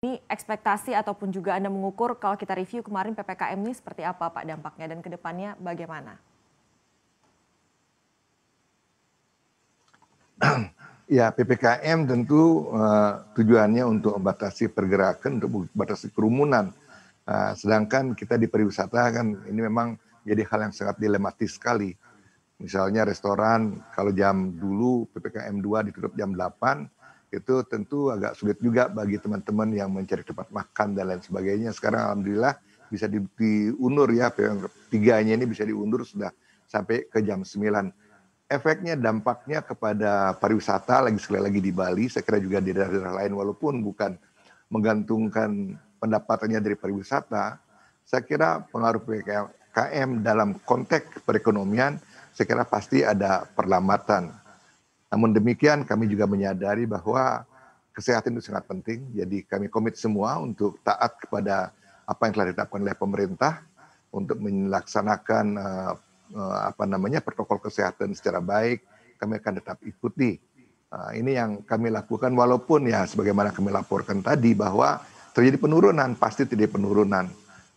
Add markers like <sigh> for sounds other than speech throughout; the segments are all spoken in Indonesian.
Ini ekspektasi ataupun juga Anda mengukur kalau kita review kemarin PPKM ini seperti apa Pak dampaknya dan kedepannya bagaimana? <clears throat> Ya, PPKM tentu uh, tujuannya untuk membatasi pergerakan, untuk membatasi kerumunan. Uh, sedangkan kita di pariwisata kan ini memang jadi hal yang sangat dilematis sekali. Misalnya restoran kalau jam dulu PPKM 2 ditutup jam 8, itu tentu agak sulit juga bagi teman-teman yang mencari tempat makan dan lain sebagainya. Sekarang alhamdulillah bisa di, diundur ya PPKM tiganya ini bisa diundur sudah sampai ke jam 9. Efeknya dampaknya kepada pariwisata lagi sekali lagi di Bali, saya kira juga di daerah-daerah lain walaupun bukan menggantungkan pendapatannya dari pariwisata, saya kira pengaruh PKM dalam konteks perekonomian saya kira pasti ada perlambatan namun demikian kami juga menyadari bahwa kesehatan itu sangat penting. Jadi kami komit semua untuk taat kepada apa yang telah ditetapkan oleh pemerintah untuk melaksanakan uh, apa namanya protokol kesehatan secara baik. Kami akan tetap ikuti. Uh, ini yang kami lakukan walaupun ya sebagaimana kami laporkan tadi bahwa terjadi penurunan pasti terjadi penurunan.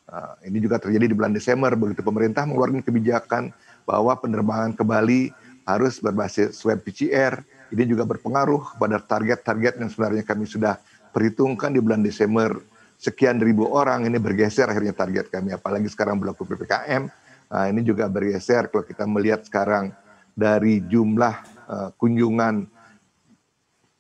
Uh, ini juga terjadi di bulan Desember begitu pemerintah mengeluarkan kebijakan bahwa penerbangan ke Bali harus berbasis web PCR. Ini juga berpengaruh kepada target-target yang sebenarnya kami sudah perhitungkan di bulan Desember. Sekian ribu orang ini bergeser akhirnya target kami. Apalagi sekarang berlaku PPKM, nah, ini juga bergeser kalau kita melihat sekarang dari jumlah uh, kunjungan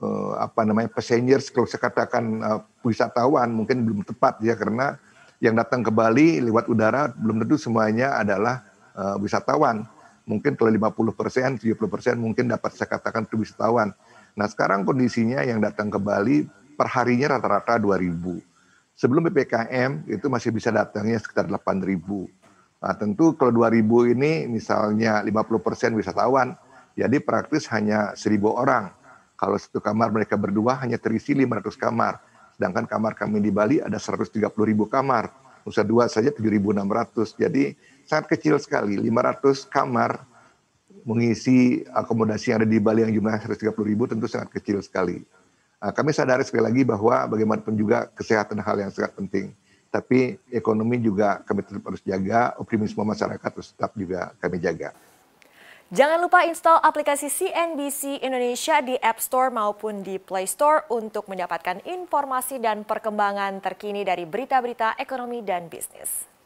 uh, apa namanya passengers kalau saya katakan uh, wisatawan mungkin belum tepat ya karena yang datang ke Bali lewat udara belum tentu semuanya adalah uh, wisatawan mungkin kalau 50 persen, 70 persen mungkin dapat saya katakan itu wisatawan. Nah sekarang kondisinya yang datang ke Bali perharinya rata-rata ribu. Sebelum PPKM itu masih bisa datangnya sekitar 8000. Nah, tentu kalau ribu ini misalnya 50 persen wisatawan, jadi praktis hanya 1000 orang. Kalau satu kamar mereka berdua hanya terisi 500 kamar. Sedangkan kamar kami di Bali ada 130 ribu kamar. Nusa Dua saja 7.600. Jadi sangat kecil sekali, 500 kamar mengisi akomodasi yang ada di Bali yang jumlahnya 130 ribu tentu sangat kecil sekali. Ah, kami sadari sekali lagi bahwa bagaimanapun juga kesehatan hal yang sangat penting. Tapi ekonomi juga kami tetap harus jaga, optimisme masyarakat terus tetap juga kami jaga. Jangan lupa install aplikasi CNBC Indonesia di App Store maupun di Play Store untuk mendapatkan informasi dan perkembangan terkini dari berita-berita ekonomi dan bisnis.